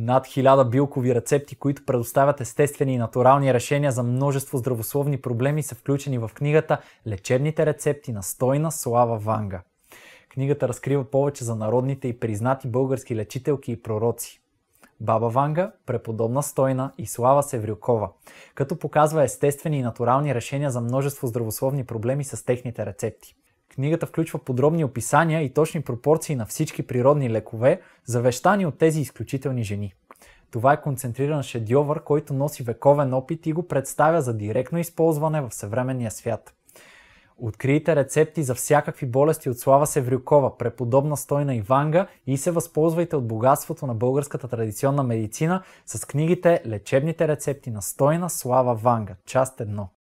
над 1000 билкови рецепти, които предоставят естествени и натурални решения за множество здравословни проблеми, са включени в книгата Лечебните рецепти на стойна Слава Ванга. Книгата разкрива повече за народните и признати български лечителки и пророци. Баба Ванга, преподобна Стойна и Слава Севрюкова, като показва естествени и натурални решения за множество здравословни проблеми с техните рецепти. Книгата включва подробни описания и точни пропорции на всички природни лекове, завещани от тези изключителни жени. Това е концентриран шедьовър, който носи вековен опит и го представя за директно използване в съвременния свят. Откриете рецепти за всякакви болести от Слава Севрюкова, преподобна стойна Иванга и се възползвайте от богатството на българската традиционна медицина с книгите Лечебните рецепти на стойна Слава Ванга, част 1.